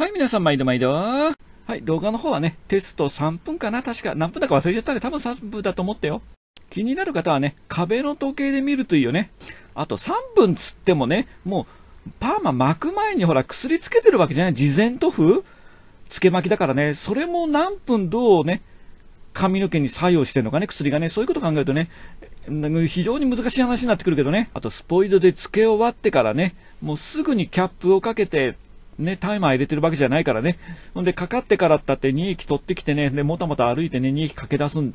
はい、皆さん、毎度毎度。はい、動画の方はね、テスト3分かな確か、何分だか忘れちゃったね。多分3分だと思ってよ。気になる方はね、壁の時計で見るといいよね。あと3分つってもね、もう、パーマ巻く前にほら、薬つけてるわけじゃない事前塗布つけ巻きだからね、それも何分どうね、髪の毛に作用してるのかね、薬がね、そういうこと考えるとね、非常に難しい話になってくるけどね、あとスポイドでつけ終わってからね、もうすぐにキャップをかけて、ね、タイマー入れてるわけじゃないからね。ほんで、かかってからったって2駅取ってきてね、で、もたもた歩いてね、2駅駆け出すんっ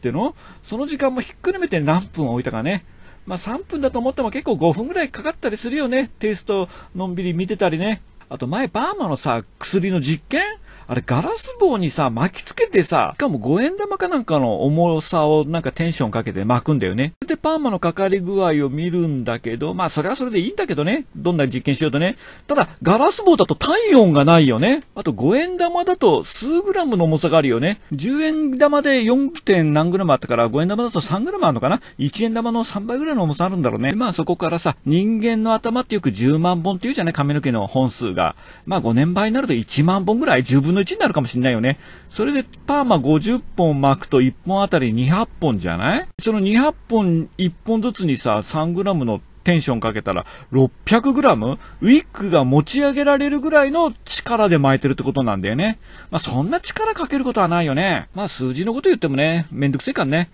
てのその時間もひっくるめて何分置いたかね。まあ、3分だと思っても結構5分ぐらいかかったりするよね。テイストのんびり見てたりね。あと前、バーマのさ、薬の実験あれガラス棒にさ、巻きつけてさ、しかも5円玉かなんかの重さをなんかテンションかけて巻くんだよね。で、パーマのかかり具合を見るんだけど、まあそれはそれでいいんだけどね。どんな実験しようとね。ただ、ガラス棒だと体温がないよね。あと5円玉だと数グラムの重さがあるよね。10円玉で 4. 点何グラムあったから、5円玉だと3グラムあるのかな ?1 円玉の3倍ぐらいの重さあるんだろうね。まあそこからさ、人間の頭ってよく10万本っていうじゃない髪の毛の本数が。まあ5年倍になると1万本ぐらい、分の1になるかもしんないよね。それでパーマ50本巻くと1本あたり200本じゃないその200本1本ずつにさ、3g のテンションかけたら 600g? ウィッグが持ち上げられるぐらいの力で巻いてるってことなんだよね。まあ、そんな力かけることはないよね。まあ、数字のこと言ってもね、めんどくせえからね。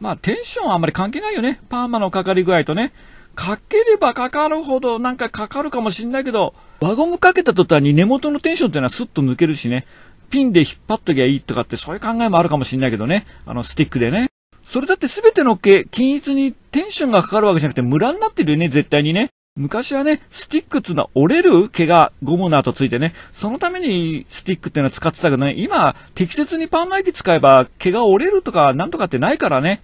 まあ、テンションはあんまり関係ないよね。パーマのかかり具合とね。かければかかるほどなんかかかるかもしんないけど、輪ゴムかけた途端に根元のテンションっていうのはスッと抜けるしね、ピンで引っ張っときゃいいとかってそういう考えもあるかもしんないけどね、あのスティックでね。それだって全ての毛、均一にテンションがかかるわけじゃなくてムラになってるよね、絶対にね。昔はね、スティックっていうのは折れる毛がゴムの後ついてね、そのためにスティックっていうのは使ってたけどね、今、適切にパンマイキ使えば毛が折れるとかなんとかってないからね。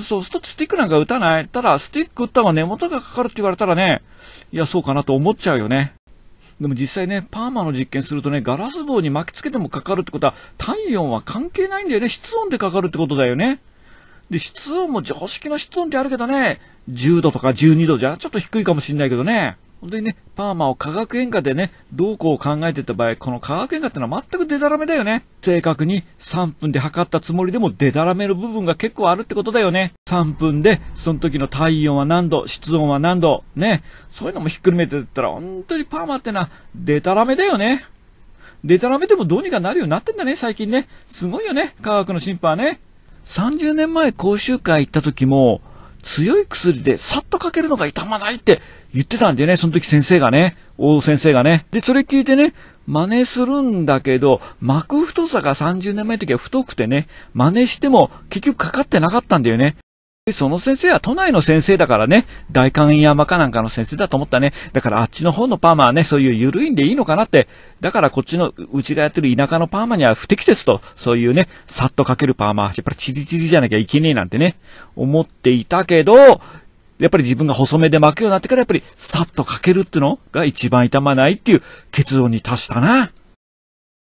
そうするとスティックなんか打たない。ただ、スティック打った方が根元がかかるって言われたらね、いや、そうかなと思っちゃうよね。でも実際ね、パーマの実験するとね、ガラス棒に巻きつけてもかかるってことは、体温は関係ないんだよね。室温でかかるってことだよね。で、室温も常識の室温ってあるけどね、10度とか12度じゃちょっと低いかもしんないけどね。本当にね、パーマを化学変化でね、どうこう考えてた場合、この化学変化ってのは全くデタラメだよね。正確に3分で測ったつもりでもデタラメの部分が結構あるってことだよね。3分で、その時の体温は何度、室温は何度、ね。そういうのもひっくるめてったら、本当にパーマってのはデタラメだよね。デタラメでもどうにかなるようになってんだね、最近ね。すごいよね、科学の進歩はね。30年前講習会行った時も、強い薬でさっとかけるのが痛まないって言ってたんでね、その時先生がね、大先生がね。で、それ聞いてね、真似するんだけど、膜太さが30年前の時は太くてね、真似しても結局かかってなかったんだよね。その先生は都内の先生だからね、大観山かなんかの先生だと思ったね。だからあっちの方のパーマはね、そういう緩いんでいいのかなって。だからこっちの、うちがやってる田舎のパーマには不適切と、そういうね、さっとかけるパーマ、やっぱりチリチリじゃなきゃいけねえなんてね、思っていたけど、やっぱり自分が細めで巻くようになってからやっぱりさっとかけるってのが一番痛まないっていう結論に達したな。